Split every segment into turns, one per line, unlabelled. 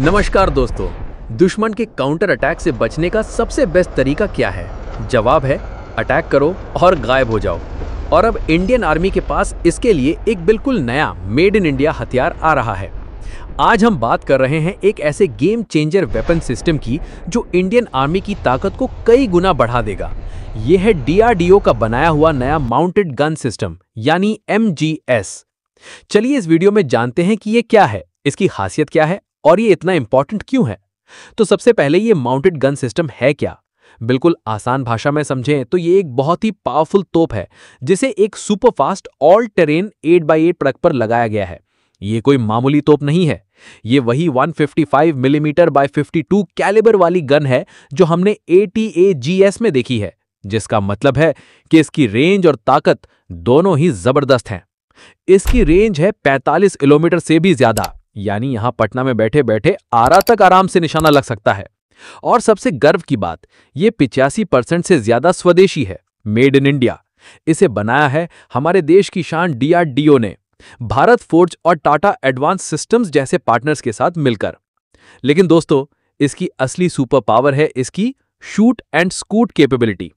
नमस्कार दोस्तों दुश्मन के काउंटर अटैक से बचने का सबसे बेस्ट तरीका क्या है जवाब है अटैक करो और गायब हो जाओ और अब इंडियन आर्मी के पास इसके लिए एक बिल्कुल नया मेड इन इंडिया हथियार आ रहा है आज हम बात कर रहे हैं एक ऐसे गेम चेंजर वेपन सिस्टम की जो इंडियन आर्मी की ताकत को कई गुना बढ़ा देगा यह है डीआरडीओ का बनाया हुआ नया माउंटेड गन सिस्टम यानी एमजीएस चलिए इस वीडियो में जानते हैं कि यह क्या है इसकी खासियत क्या है और ये इतना इंपॉर्टेंट क्यों है तो सबसे पहले ये माउंटेड गन सिस्टम है क्या बिल्कुल आसान भाषा में समझें तो ये एक बहुत ही पावरफुल तोप है जिसे एक सुपरफास्ट ऑल टेरेन बाई ट्रक पर लगाया गया है ये कोई मामूली तोप नहीं है ये वही 155 मिलीमीटर बाय 52 कैलिबर वाली गन है जो हमने ए में देखी है जिसका मतलब है कि इसकी रेंज और ताकत दोनों ही जबरदस्त हैं इसकी रेंज है 45 किलोमीटर से भी ज्यादा यानी यहां पटना में बैठे बैठे आरा तक आराम से निशाना लग सकता है और सबसे गर्व की बात यह पिचासी परसेंट से ज्यादा स्वदेशी है मेड इन इंडिया इसे बनाया है हमारे देश की शान डीआरडीओ ने भारत फोर्ज और टाटा एडवांस सिस्टम्स जैसे पार्टनर्स के साथ मिलकर लेकिन दोस्तों इसकी असली सुपर पावर है इसकी shoot and scoot capability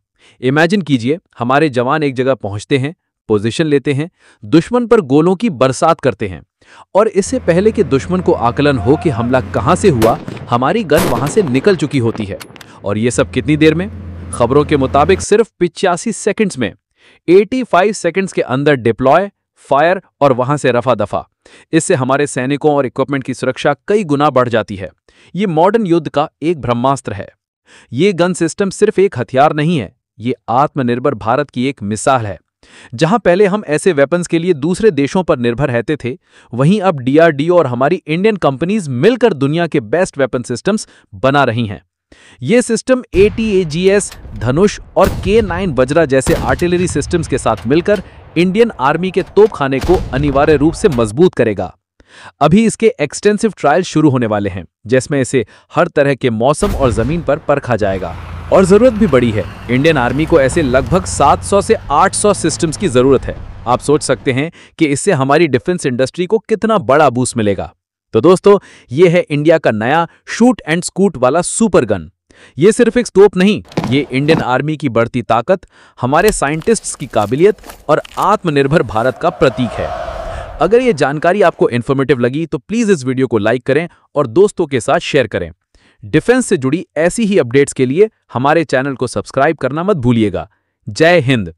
imagine कीजिए हमारे जवान एक जगह पहुंचते हैं पोजीशन लेते हैं दुश्मन पर गोलों की बरसात करते हैं और इससे पहले कि दुश्मन को आकलन हो कि हमला कहां से हुआ हमारी गन वहां से निकल चुकी होती है और ये सब कितनी देर में खबरों के मुताबिक सिर्फ पिचासी सेकंड्स में 85 सेकंड्स के अंदर डिप्लॉय फायर और वहां से रफा दफा इससे हमारे सैनिकों और इक्विपमेंट की सुरक्षा कई गुना बढ़ जाती है ये मॉडर्न युद्ध का एक ब्रह्मास्त्र है ये गन सिस्टम सिर्फ एक हथियार नहीं है ये आत्मनिर्भर भारत की एक मिसाल है जहां पहले हम ऐसे वेपन्स के लिए दूसरे देशों पर निर्भर रहते थे वहीं अब डीआरडीओ और हमारी इंडियन कंपनीज मिलकर दुनिया के बेस्ट वेपन सिस्टम्स बना रही हैं ये सिस्टम ए धनुष और के नाइन वज्रा जैसे आर्टिलरी सिस्टम्स के साथ मिलकर इंडियन आर्मी के तोपखाने को अनिवार्य रूप से मजबूत करेगा अभी इसके एक्सटेंसिव ट्रायल शुरू होने वाले हैं जिसमें इसे हर तरह के मौसम और जमीन पर परखा जाएगा और ज़रूरत भी बड़ी है इंडियन आर्मी को ऐसे लगभग 700 से 800 सिस्टम्स की ज़रूरत है आप सोच सकते हैं कि इससे हमारी डिफेंस इंडस्ट्री को कितना बड़ा बूस्ट मिलेगा तो दोस्तों ये है इंडिया का नया शूट एंड स्कूट वाला सुपर गन ये सिर्फ एक स्टोप नहीं ये इंडियन आर्मी की बढ़ती ताकत हमारे साइंटिस्ट्स की काबिलियत और आत्मनिर्भर भारत का प्रतीक है अगर ये जानकारी आपको इन्फॉर्मेटिव लगी तो प्लीज़ इस वीडियो को लाइक करें और दोस्तों के साथ शेयर करें डिफेंस से जुड़ी ऐसी ही अपडेट्स के लिए हमारे चैनल को सब्सक्राइब करना मत भूलिएगा जय हिंद